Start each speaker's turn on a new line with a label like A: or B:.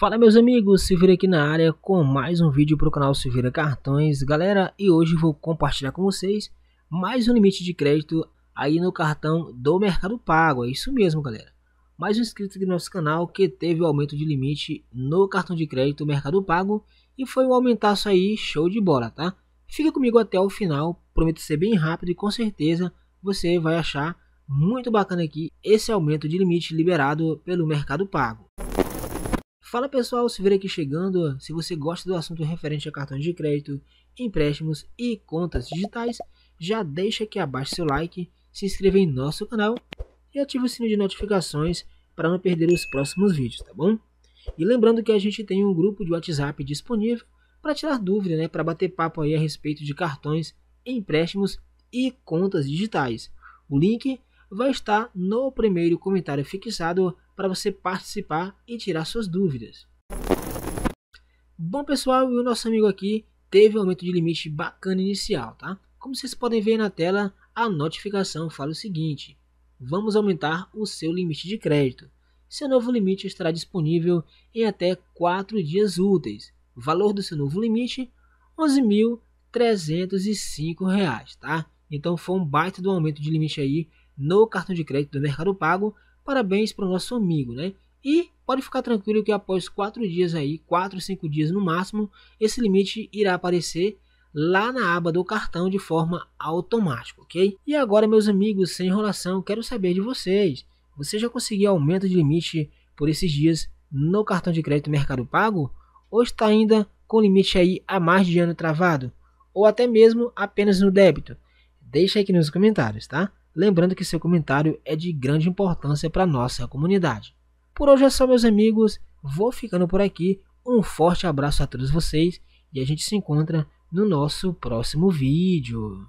A: Fala meus amigos, se vira aqui na área com mais um vídeo para o canal Se Vira Cartões Galera, e hoje vou compartilhar com vocês mais um limite de crédito aí no cartão do Mercado Pago, é isso mesmo galera Mais um inscrito aqui no nosso canal que teve o aumento de limite no cartão de crédito Mercado Pago E foi um aumentaço aí, show de bola, tá? Fica comigo até o final, prometo ser bem rápido e com certeza você vai achar muito bacana aqui esse aumento de limite liberado pelo Mercado Pago Fala pessoal, se vira aqui chegando. Se você gosta do assunto referente a cartões de crédito, empréstimos e contas digitais, já deixa aqui abaixo seu like, se inscreva em nosso canal e ative o sino de notificações para não perder os próximos vídeos, tá bom? E lembrando que a gente tem um grupo de WhatsApp disponível para tirar dúvida, né, para bater papo aí a respeito de cartões, empréstimos e contas digitais. O link vai estar no primeiro comentário fixado para você participar e tirar suas dúvidas. Bom pessoal, o nosso amigo aqui teve um aumento de limite bacana inicial, tá? Como vocês podem ver na tela, a notificação fala o seguinte, vamos aumentar o seu limite de crédito. Seu novo limite estará disponível em até 4 dias úteis. Valor do seu novo limite, R$ 11.305, tá? Então foi um baita do aumento de limite aí no cartão de crédito do Mercado Pago. Parabéns para o nosso amigo, né? E pode ficar tranquilo que após quatro dias aí, ou cinco dias no máximo, esse limite irá aparecer lá na aba do cartão de forma automática, ok? E agora, meus amigos, sem enrolação, quero saber de vocês. Você já conseguiu aumento de limite por esses dias no cartão de crédito Mercado Pago? Ou está ainda com limite aí a mais de ano travado? Ou até mesmo apenas no débito? Deixa aqui nos comentários, tá? Lembrando que seu comentário é de grande importância para nossa comunidade. Por hoje é só, meus amigos. Vou ficando por aqui. Um forte abraço a todos vocês e a gente se encontra no nosso próximo vídeo.